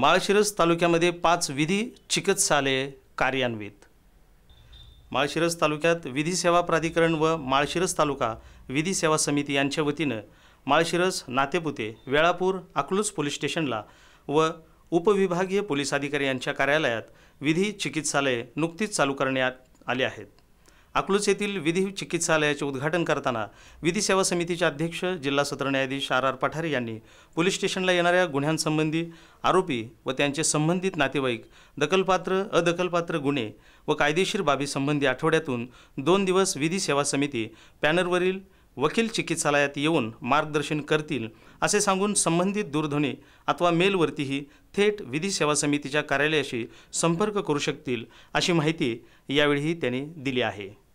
माळशिरस तालुक्यामध्ये पाच विधी चिकित्सालये कार्यान्वित माळशिरस तालुक्यात विधी सेवा प्राधिकरण व माळशिरस तालुका विधी सेवा समिती यांच्या वतीनं माळशिरस नातेपुते वेळापूर अकलूज पोलीस स्टेशनला व उपविभागीय पोलीस अधिकारी यांच्या कार्यालयात विधी चिकित्सालये नुकतीच चालू करण्यात आली आहेत अकलूज येथील विधी चिकित्सालयाचे उद्घाटन करताना विधी सेवा समितीचे अध्यक्ष जिल्हा सत्र न्यायाधीश आर आर पठारे यांनी पोलीस स्टेशनला येणाऱ्या गुन्ह्यांसंबंधी आरोपी व त्यांचे संबंधित नातेवाईक दखलपात्र अदखलपात्र गुन्हे व कायदेशीर संबंधी आठवड्यातून दोन दिवस विधी सेवा समिती पॅनरवरील वकील चिकित्सालयात येऊन मार्गदर्शन करतील असे सांगून संबंधित दूरध्वनी अथवा मेलवरतीही थेट विधी सेवा समितीच्या कार्यालयाशी संपर्क करू शकतील अशी माहिती यावेळीही त्यांनी दिली आहे